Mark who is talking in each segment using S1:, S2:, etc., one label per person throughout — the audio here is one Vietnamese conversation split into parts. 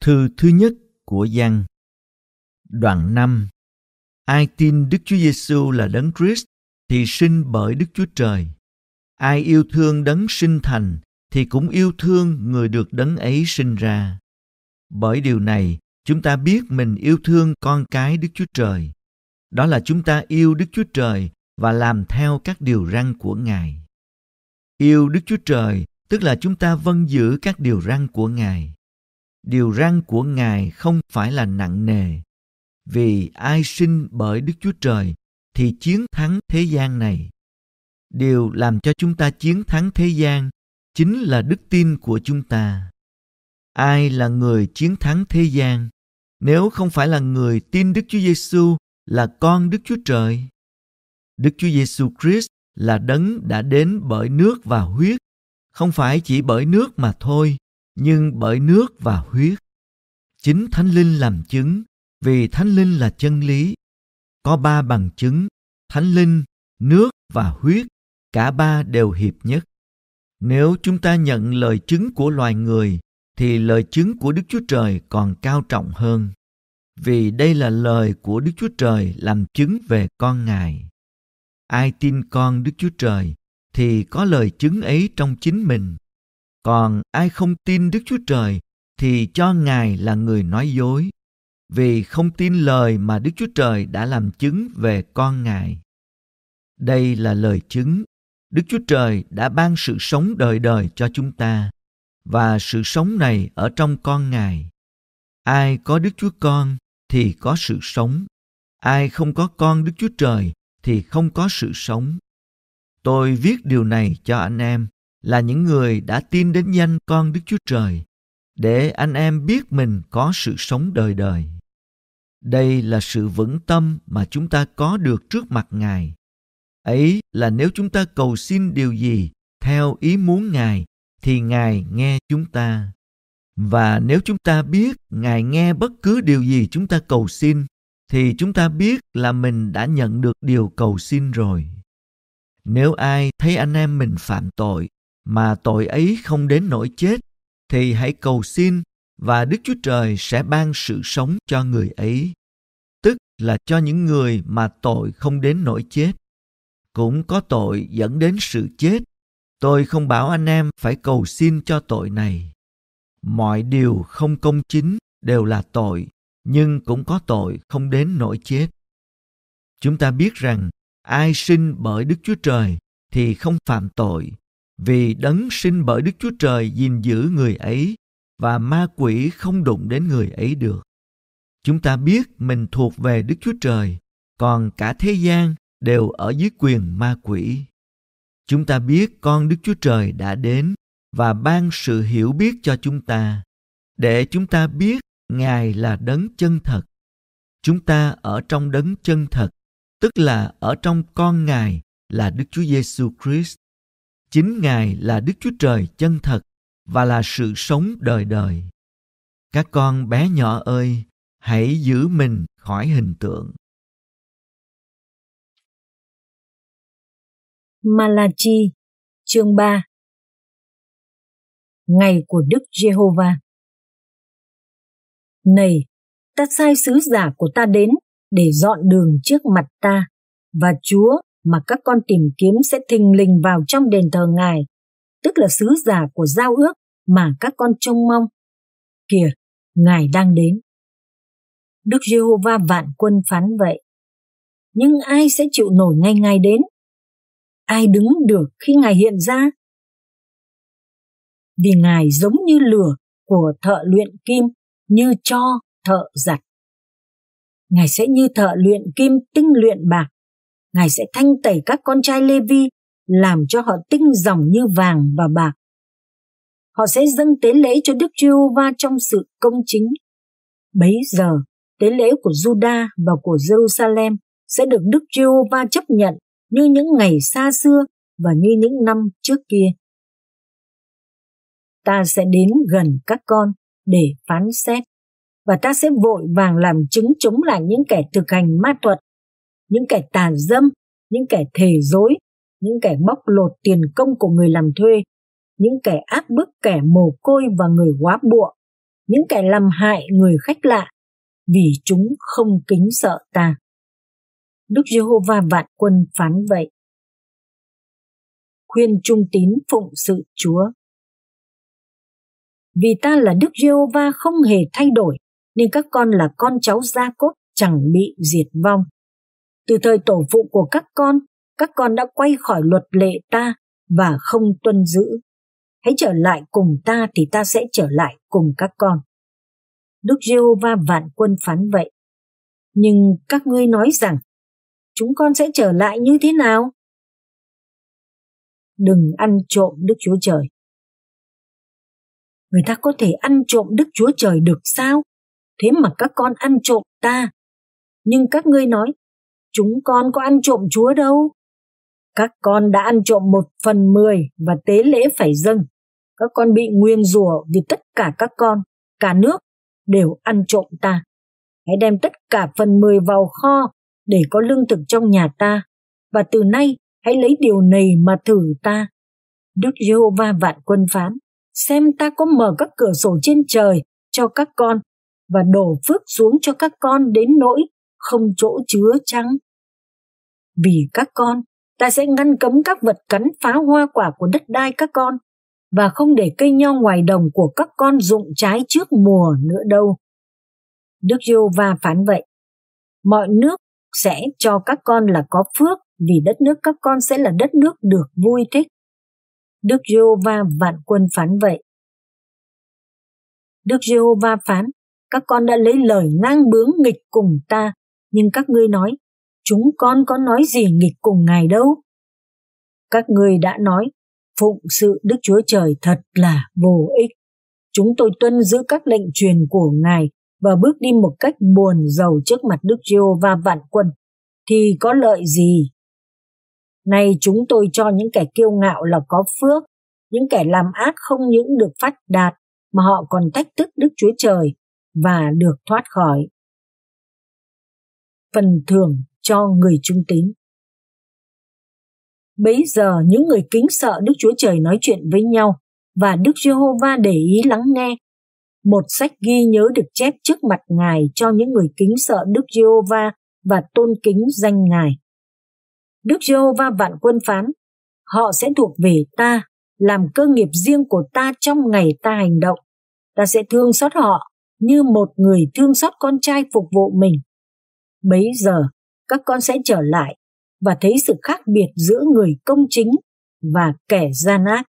S1: Thư thứ nhất của Giăng Đoạn 5 Ai tin Đức Chúa Giêsu là Đấng Christ thì sinh bởi Đức Chúa Trời. Ai yêu thương Đấng sinh thành thì cũng yêu thương người được Đấng ấy sinh ra. Bởi điều này, chúng ta biết mình yêu thương con cái Đức Chúa Trời. Đó là chúng ta yêu Đức Chúa Trời và làm theo các điều răn của Ngài. Yêu Đức Chúa Trời tức là chúng ta vâng giữ các điều răn của Ngài điều răn của ngài không phải là nặng nề vì ai sinh bởi đức chúa trời thì chiến thắng thế gian này điều làm cho chúng ta chiến thắng thế gian chính là đức tin của chúng ta ai là người chiến thắng thế gian nếu không phải là người tin Đức Chúa Giêsu là con Đức Chúa Trời. Đức Chúa Giêsu Christ là đấng đã đến bởi nước và huyết, không phải chỉ bởi nước mà thôi, nhưng bởi nước và huyết. Chính Thánh Linh làm chứng, vì Thánh Linh là chân lý. Có ba bằng chứng, Thánh Linh, nước và huyết, cả ba đều hiệp nhất. Nếu chúng ta nhận lời chứng của loài người, thì lời chứng của Đức Chúa Trời còn cao trọng hơn. Vì đây là lời của Đức Chúa Trời làm chứng về con Ngài. Ai tin con Đức Chúa Trời thì có lời chứng ấy trong chính mình còn ai không tin Đức Chúa Trời thì cho Ngài là người nói dối, vì không tin lời mà Đức Chúa Trời đã làm chứng về con Ngài. Đây là lời chứng. Đức Chúa Trời đã ban sự sống đời đời cho chúng ta, và sự sống này ở trong con Ngài. Ai có Đức Chúa Con thì có sự sống. Ai không có con Đức Chúa Trời thì không có sự sống. Tôi viết điều này cho anh em là những người đã tin đến danh con Đức Chúa Trời để anh em biết mình có sự sống đời đời. Đây là sự vững tâm mà chúng ta có được trước mặt Ngài. Ấy là nếu chúng ta cầu xin điều gì theo ý muốn Ngài thì Ngài nghe chúng ta. Và nếu chúng ta biết Ngài nghe bất cứ điều gì chúng ta cầu xin thì chúng ta biết là mình đã nhận được điều cầu xin rồi. Nếu ai thấy anh em mình phạm tội mà tội ấy không đến nỗi chết thì hãy cầu xin và Đức Chúa Trời sẽ ban sự sống cho người ấy, tức là cho những người mà tội không đến nỗi chết. Cũng có tội dẫn đến sự chết. Tôi không bảo anh em phải cầu xin cho tội này. Mọi điều không công chính đều là tội, nhưng cũng có tội không đến nỗi chết. Chúng ta biết rằng ai sinh bởi Đức Chúa Trời thì không phạm tội, vì đấng sinh bởi Đức Chúa Trời gìn giữ người ấy và ma quỷ không đụng đến người ấy được. Chúng ta biết mình thuộc về Đức Chúa Trời, còn cả thế gian đều ở dưới quyền ma quỷ. Chúng ta biết con Đức Chúa Trời đã đến và ban sự hiểu biết cho chúng ta để chúng ta biết Ngài là đấng chân thật. Chúng ta ở trong đấng chân thật, tức là ở trong con Ngài là Đức Chúa Giêsu Christ Chính Ngài là Đức Chúa Trời chân thật và là sự sống đời đời. Các con bé nhỏ ơi, hãy giữ mình khỏi hình tượng.
S2: Malachi chương 3 Ngày của Đức Giê-hô-va Này, ta sai sứ giả của ta đến để dọn đường trước mặt ta và Chúa mà các con tìm kiếm sẽ thình lình vào trong đền thờ ngài, tức là sứ giả của giao ước mà các con trông mong. Kìa, ngài đang đến. Đức Giê-hô-va vạn quân phán vậy. Nhưng ai sẽ chịu nổi ngay ngài đến? Ai đứng được khi ngài hiện ra? Vì ngài giống như lửa của thợ luyện kim, như cho thợ giặt. Ngài sẽ như thợ luyện kim tinh luyện bạc Ngài sẽ thanh tẩy các con trai Lê Vi, làm cho họ tinh dòng như vàng và bạc. Họ sẽ dâng tế lễ cho Đức Giê-hô-va trong sự công chính. Bấy giờ, tế lễ của Juda và của Jerusalem sẽ được Đức Giê-hô-va chấp nhận như những ngày xa xưa và như những năm trước kia. Ta sẽ đến gần các con để phán xét và ta sẽ vội vàng làm chứng chống lại những kẻ thực hành ma thuật những kẻ tàn dâm, những kẻ thề dối, những kẻ bóc lột tiền công của người làm thuê, những kẻ áp bức kẻ mồ côi và người quá bụa, những kẻ làm hại người khách lạ, vì chúng không kính sợ ta. Đức Giê-hô-va vạn quân phán vậy. Khuyên trung tín phụng sự Chúa Vì ta là Đức Giê-hô-va không hề thay đổi, nên các con là con cháu Gia-cốt chẳng bị diệt vong từ thời tổ phụ của các con, các con đã quay khỏi luật lệ ta và không tuân giữ. Hãy trở lại cùng ta thì ta sẽ trở lại cùng các con. Đức giê hô vạn quân phán vậy. Nhưng các ngươi nói rằng, chúng con sẽ trở lại như thế nào? Đừng ăn trộm Đức Chúa Trời. Người ta có thể ăn trộm Đức Chúa Trời được sao? Thế mà các con ăn trộm ta. Nhưng các ngươi nói, chúng con có ăn trộm chúa đâu. Các con đã ăn trộm một phần mười và tế lễ phải dâng. Các con bị nguyên rủa vì tất cả các con, cả nước đều ăn trộm ta. Hãy đem tất cả phần mười vào kho để có lương thực trong nhà ta. Và từ nay hãy lấy điều này mà thử ta. Đức Giê-hô-va vạn quân phán, xem ta có mở các cửa sổ trên trời cho các con và đổ phước xuống cho các con đến nỗi không chỗ chứa chăng? Vì các con, ta sẽ ngăn cấm các vật cắn phá hoa quả của đất đai các con và không để cây nho ngoài đồng của các con rụng trái trước mùa nữa đâu. Đức Giô Va phán vậy. Mọi nước sẽ cho các con là có phước vì đất nước các con sẽ là đất nước được vui thích. Đức Giê-hô-va vạn quân phán vậy. Đức Giê-hô-va phán, các con đã lấy lời ngang bướng nghịch cùng ta nhưng các ngươi nói, chúng con có nói gì nghịch cùng ngài đâu. Các ngươi đã nói, phụng sự Đức Chúa Trời thật là vô ích. Chúng tôi tuân giữ các lệnh truyền của ngài và bước đi một cách buồn giàu trước mặt Đức Chúa và vạn quân, thì có lợi gì? Nay chúng tôi cho những kẻ kiêu ngạo là có phước, những kẻ làm ác không những được phát đạt mà họ còn thách thức Đức Chúa Trời và được thoát khỏi phần thưởng cho người trung tín. Bấy giờ những người kính sợ Đức Chúa Trời nói chuyện với nhau và Đức Giê-hô-va để ý lắng nghe. Một sách ghi nhớ được chép trước mặt Ngài cho những người kính sợ Đức Giê-hô-va và tôn kính danh Ngài. Đức Giê-hô-va vạn quân phán, họ sẽ thuộc về ta, làm cơ nghiệp riêng của ta trong ngày ta hành động. Ta sẽ thương xót họ như một người thương xót con trai phục vụ mình. Bấy giờ, các con sẽ trở lại và thấy sự khác biệt giữa người công chính và kẻ gian ác,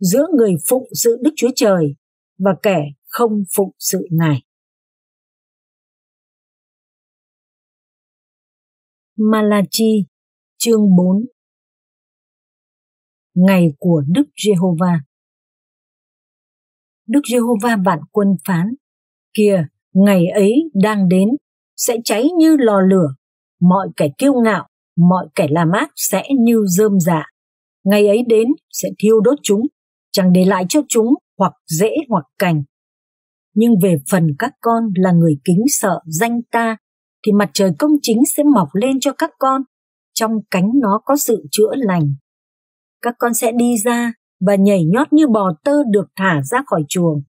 S2: giữa người phụng sự Đức Chúa Trời và kẻ không phụng sự Ngài. Malachi chương 4 Ngày của Đức Giê-hô-va Đức Giê-hô-va vạn quân phán Kìa, ngày ấy đang đến sẽ cháy như lò lửa, mọi kẻ kiêu ngạo, mọi kẻ làm ác sẽ như rơm dạ. Ngày ấy đến sẽ thiêu đốt chúng, chẳng để lại cho chúng hoặc rễ hoặc cành. Nhưng về phần các con là người kính sợ danh ta, thì mặt trời công chính sẽ mọc lên cho các con, trong cánh nó có sự chữa lành. Các con sẽ đi ra và nhảy nhót như bò tơ được thả ra khỏi chuồng.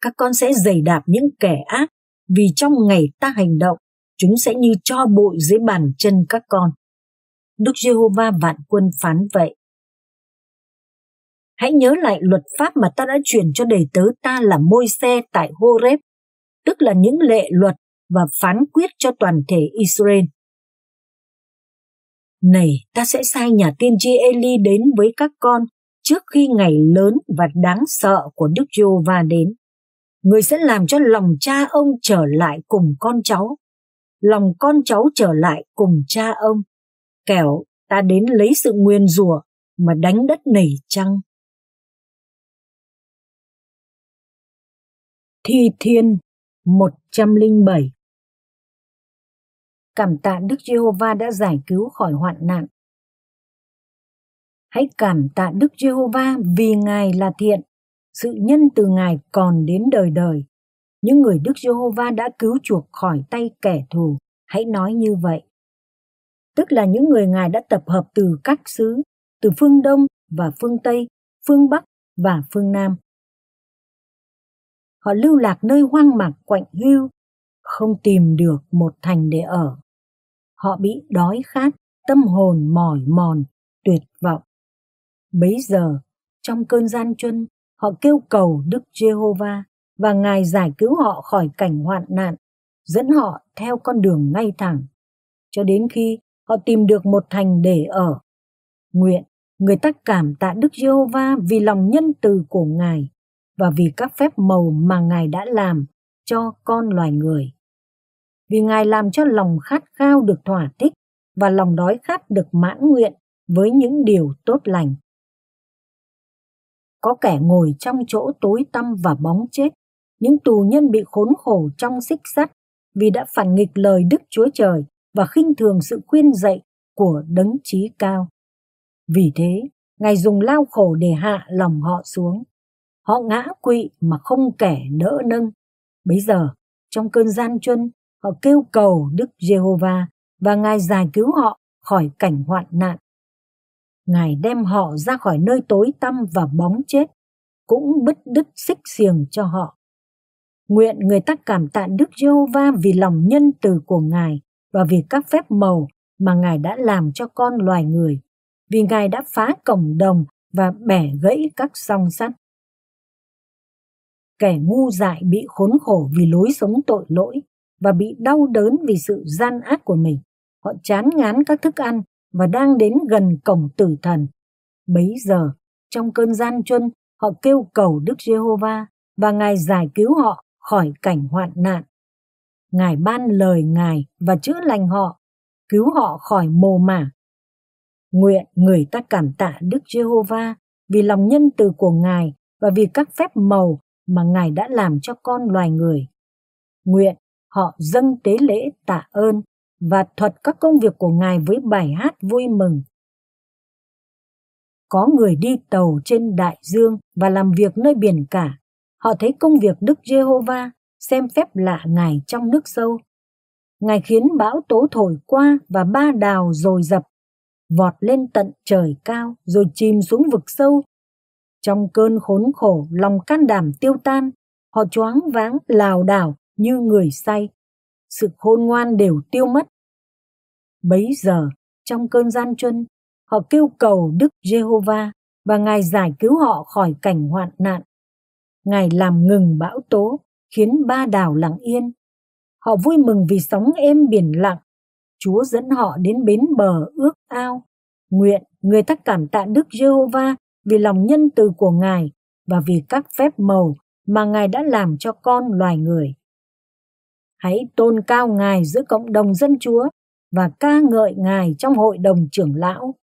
S2: Các con sẽ giày đạp những kẻ ác vì trong ngày ta hành động, chúng sẽ như cho bụi dưới bàn chân các con. Đức Giê-hô-va vạn quân phán vậy. Hãy nhớ lại luật pháp mà ta đã truyền cho đầy tớ ta là môi xe tại Horeb, tức là những lệ luật và phán quyết cho toàn thể Israel. Này, ta sẽ sai nhà tiên tri Eli đến với các con trước khi ngày lớn và đáng sợ của Đức Giê-hô-va đến người sẽ làm cho lòng cha ông trở lại cùng con cháu, lòng con cháu trở lại cùng cha ông, kẻo ta đến lấy sự nguyên rủa mà đánh đất nảy chăng. Thi Thiên 107 Cảm tạ Đức Giê-hô-va đã giải cứu khỏi hoạn nạn. Hãy cảm tạ Đức Giê-hô-va vì Ngài là thiện, sự nhân từ Ngài còn đến đời đời. Những người Đức Giê-hô-va đã cứu chuộc khỏi tay kẻ thù, hãy nói như vậy. Tức là những người Ngài đã tập hợp từ các xứ, từ phương Đông và phương Tây, phương Bắc và phương Nam. Họ lưu lạc nơi hoang mạc quạnh hưu, không tìm được một thành để ở. Họ bị đói khát, tâm hồn mỏi mòn, tuyệt vọng. Bấy giờ, trong cơn gian truân, Họ kêu cầu Đức Giê-hô-va và Ngài giải cứu họ khỏi cảnh hoạn nạn, dẫn họ theo con đường ngay thẳng, cho đến khi họ tìm được một thành để ở. Nguyện người ta cảm tạ Đức Giê-hô-va vì lòng nhân từ của Ngài và vì các phép màu mà Ngài đã làm cho con loài người. Vì Ngài làm cho lòng khát khao được thỏa thích và lòng đói khát được mãn nguyện với những điều tốt lành có kẻ ngồi trong chỗ tối tăm và bóng chết, những tù nhân bị khốn khổ trong xích sắt vì đã phản nghịch lời Đức Chúa Trời và khinh thường sự khuyên dạy của đấng trí cao. Vì thế, Ngài dùng lao khổ để hạ lòng họ xuống. Họ ngã quỵ mà không kẻ đỡ nâng. Bây giờ, trong cơn gian truân, họ kêu cầu Đức Giê-hô-va và Ngài giải cứu họ khỏi cảnh hoạn nạn Ngài đem họ ra khỏi nơi tối tăm và bóng chết, cũng bứt đứt xích xiềng cho họ. Nguyện người ta cảm tạ Đức Giê-hô-va vì lòng nhân từ của Ngài và vì các phép màu mà Ngài đã làm cho con loài người, vì Ngài đã phá cổng đồng và bẻ gãy các song sắt. Kẻ ngu dại bị khốn khổ vì lối sống tội lỗi và bị đau đớn vì sự gian ác của mình. Họ chán ngán các thức ăn và đang đến gần cổng tử thần. Bấy giờ, trong cơn gian truân, họ kêu cầu Đức Giê-hô-va và Ngài giải cứu họ khỏi cảnh hoạn nạn. Ngài ban lời Ngài và chữa lành họ, cứu họ khỏi mồ mả. Nguyện người ta cảm tạ Đức Giê-hô-va vì lòng nhân từ của Ngài và vì các phép màu mà Ngài đã làm cho con loài người. Nguyện họ dâng tế lễ tạ ơn và thuật các công việc của Ngài với bài hát vui mừng. Có người đi tàu trên đại dương và làm việc nơi biển cả. Họ thấy công việc Đức Jehovah xem phép lạ Ngài trong nước sâu. Ngài khiến bão tố thổi qua và ba đào rồi dập, vọt lên tận trời cao rồi chìm xuống vực sâu. Trong cơn khốn khổ, lòng can đảm tiêu tan, họ choáng váng lào đảo như người say. Sự khôn ngoan đều tiêu mất, Bấy giờ, trong cơn gian truân, họ kêu cầu Đức Giê-hô-va và Ngài giải cứu họ khỏi cảnh hoạn nạn. Ngài làm ngừng bão tố, khiến ba đảo lặng yên. Họ vui mừng vì sóng êm biển lặng. Chúa dẫn họ đến bến bờ ước ao. Nguyện người ta cảm tạ Đức Giê-hô-va vì lòng nhân từ của Ngài và vì các phép màu mà Ngài đã làm cho con loài người. Hãy tôn cao Ngài giữa cộng đồng dân Chúa và ca ngợi ngài trong hội đồng trưởng lão.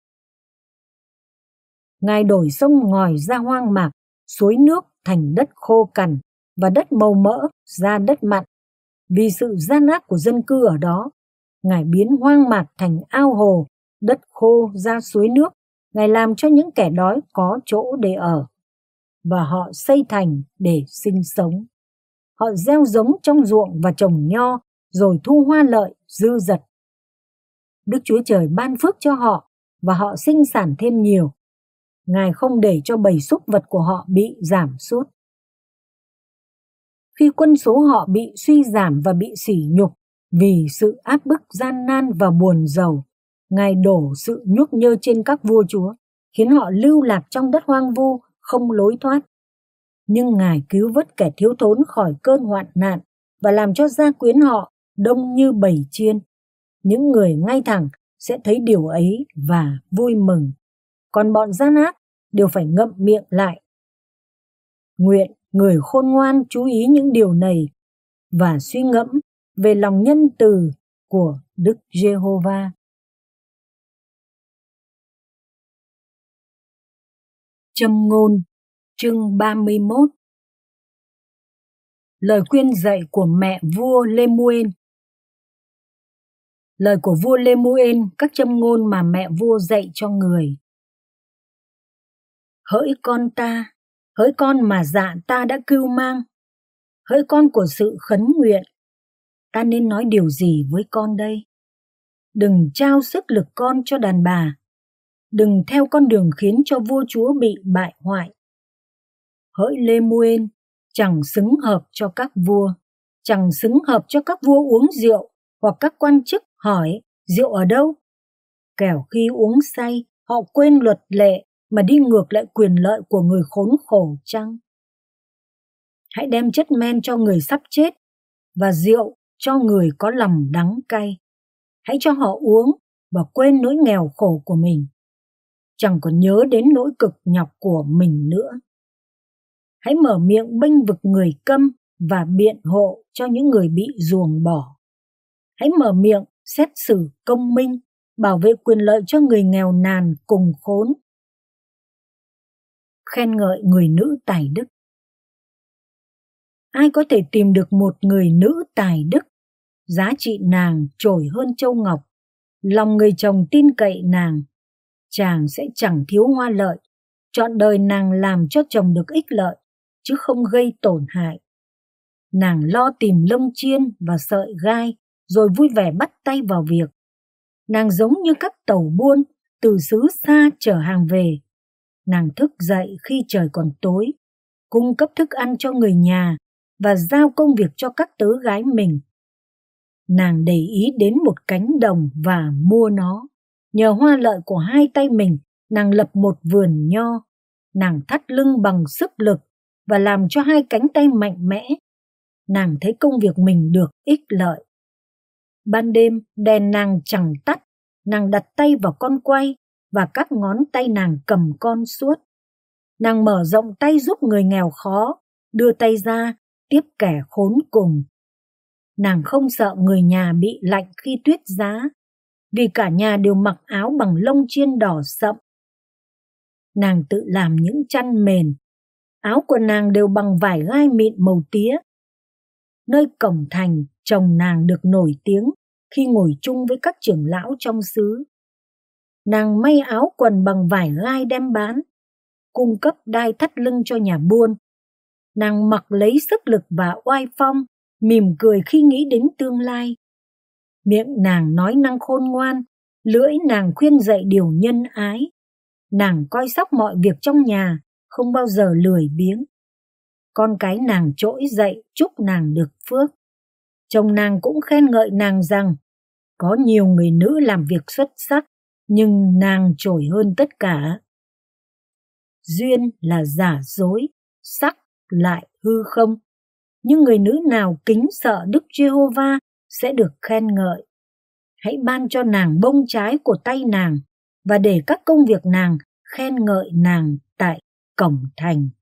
S2: Ngài đổi sông ngòi ra hoang mạc, suối nước thành đất khô cằn và đất màu mỡ ra đất mặn. Vì sự gian ác của dân cư ở đó, Ngài biến hoang mạc thành ao hồ, đất khô ra suối nước. Ngài làm cho những kẻ đói có chỗ để ở và họ xây thành để sinh sống. Họ gieo giống trong ruộng và trồng nho rồi thu hoa lợi dư dật Đức Chúa Trời ban phước cho họ và họ sinh sản thêm nhiều. Ngài không để cho bầy súc vật của họ bị giảm sút. Khi quân số họ bị suy giảm và bị sỉ nhục vì sự áp bức gian nan và buồn giàu, Ngài đổ sự nhúc nhơ trên các vua chúa, khiến họ lưu lạc trong đất hoang vu, không lối thoát. Nhưng Ngài cứu vớt kẻ thiếu thốn khỏi cơn hoạn nạn và làm cho gia quyến họ đông như bầy chiên những người ngay thẳng sẽ thấy điều ấy và vui mừng. Còn bọn gian ác đều phải ngậm miệng lại. Nguyện người khôn ngoan chú ý những điều này và suy ngẫm về lòng nhân từ của Đức Jehovah. Châm ngôn chương 31 Lời khuyên dạy của mẹ vua Lemuel lời của vua Lemuel, các châm ngôn mà mẹ vua dạy cho người. Hỡi con ta, hỡi con mà dạ ta đã cưu mang, hỡi con của sự khấn nguyện, ta nên nói điều gì với con đây? Đừng trao sức lực con cho đàn bà, đừng theo con đường khiến cho vua chúa bị bại hoại. Hỡi Lemuel, chẳng xứng hợp cho các vua, chẳng xứng hợp cho các vua uống rượu hoặc các quan chức hỏi rượu ở đâu? Kẻo khi uống say, họ quên luật lệ mà đi ngược lại quyền lợi của người khốn khổ chăng? Hãy đem chất men cho người sắp chết và rượu cho người có lòng đắng cay. Hãy cho họ uống và quên nỗi nghèo khổ của mình. Chẳng còn nhớ đến nỗi cực nhọc của mình nữa. Hãy mở miệng bênh vực người câm và biện hộ cho những người bị ruồng bỏ. Hãy mở miệng xét xử công minh, bảo vệ quyền lợi cho người nghèo nàn cùng khốn. Khen ngợi người nữ tài đức Ai có thể tìm được một người nữ tài đức, giá trị nàng trổi hơn châu Ngọc, lòng người chồng tin cậy nàng, chàng sẽ chẳng thiếu hoa lợi, chọn đời nàng làm cho chồng được ích lợi, chứ không gây tổn hại. Nàng lo tìm lông chiên và sợi gai, rồi vui vẻ bắt tay vào việc. Nàng giống như các tàu buôn từ xứ xa chở hàng về. Nàng thức dậy khi trời còn tối, cung cấp thức ăn cho người nhà và giao công việc cho các tớ gái mình. Nàng để ý đến một cánh đồng và mua nó. Nhờ hoa lợi của hai tay mình, nàng lập một vườn nho. Nàng thắt lưng bằng sức lực và làm cho hai cánh tay mạnh mẽ. Nàng thấy công việc mình được ích lợi. Ban đêm, đèn nàng chẳng tắt, nàng đặt tay vào con quay và các ngón tay nàng cầm con suốt. Nàng mở rộng tay giúp người nghèo khó, đưa tay ra, tiếp kẻ khốn cùng. Nàng không sợ người nhà bị lạnh khi tuyết giá, vì cả nhà đều mặc áo bằng lông chiên đỏ sậm. Nàng tự làm những chăn mền, áo của nàng đều bằng vải gai mịn màu tía nơi cổng thành chồng nàng được nổi tiếng khi ngồi chung với các trưởng lão trong xứ. Nàng may áo quần bằng vải gai đem bán, cung cấp đai thắt lưng cho nhà buôn. Nàng mặc lấy sức lực và oai phong, mỉm cười khi nghĩ đến tương lai. Miệng nàng nói năng khôn ngoan, lưỡi nàng khuyên dạy điều nhân ái. Nàng coi sóc mọi việc trong nhà, không bao giờ lười biếng con cái nàng trỗi dậy chúc nàng được phước. Chồng nàng cũng khen ngợi nàng rằng có nhiều người nữ làm việc xuất sắc nhưng nàng trổi hơn tất cả. Duyên là giả dối, sắc lại hư không. Nhưng người nữ nào kính sợ Đức Giê-hô-va sẽ được khen ngợi. Hãy ban cho nàng bông trái của tay nàng và để các công việc nàng khen ngợi nàng tại cổng thành.